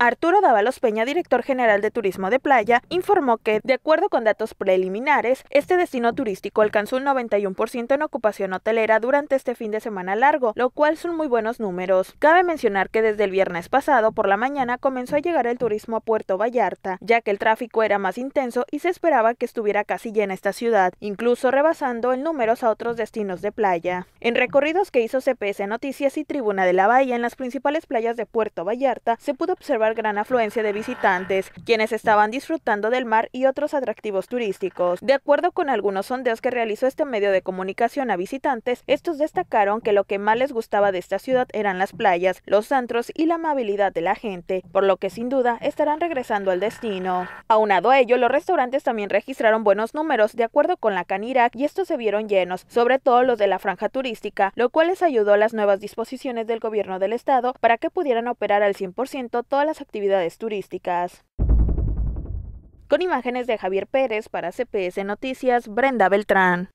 Arturo Dávalos Peña, director general de Turismo de Playa, informó que, de acuerdo con datos preliminares, este destino turístico alcanzó un 91% en ocupación hotelera durante este fin de semana largo, lo cual son muy buenos números. Cabe mencionar que desde el viernes pasado por la mañana comenzó a llegar el turismo a Puerto Vallarta, ya que el tráfico era más intenso y se esperaba que estuviera casi llena esta ciudad, incluso rebasando en números a otros destinos de playa. En recorridos que hizo CPS Noticias y Tribuna de la Bahía en las principales playas de Puerto Vallarta, se pudo observar gran afluencia de visitantes, quienes estaban disfrutando del mar y otros atractivos turísticos. De acuerdo con algunos sondeos que realizó este medio de comunicación a visitantes, estos destacaron que lo que más les gustaba de esta ciudad eran las playas, los antros y la amabilidad de la gente, por lo que sin duda estarán regresando al destino. Aunado a ello, los restaurantes también registraron buenos números de acuerdo con la Canirac y estos se vieron llenos, sobre todo los de la franja turística, lo cual les ayudó a las nuevas disposiciones del gobierno del estado para que pudieran operar al 100% todas las actividades turísticas. Con imágenes de Javier Pérez para CPS Noticias, Brenda Beltrán.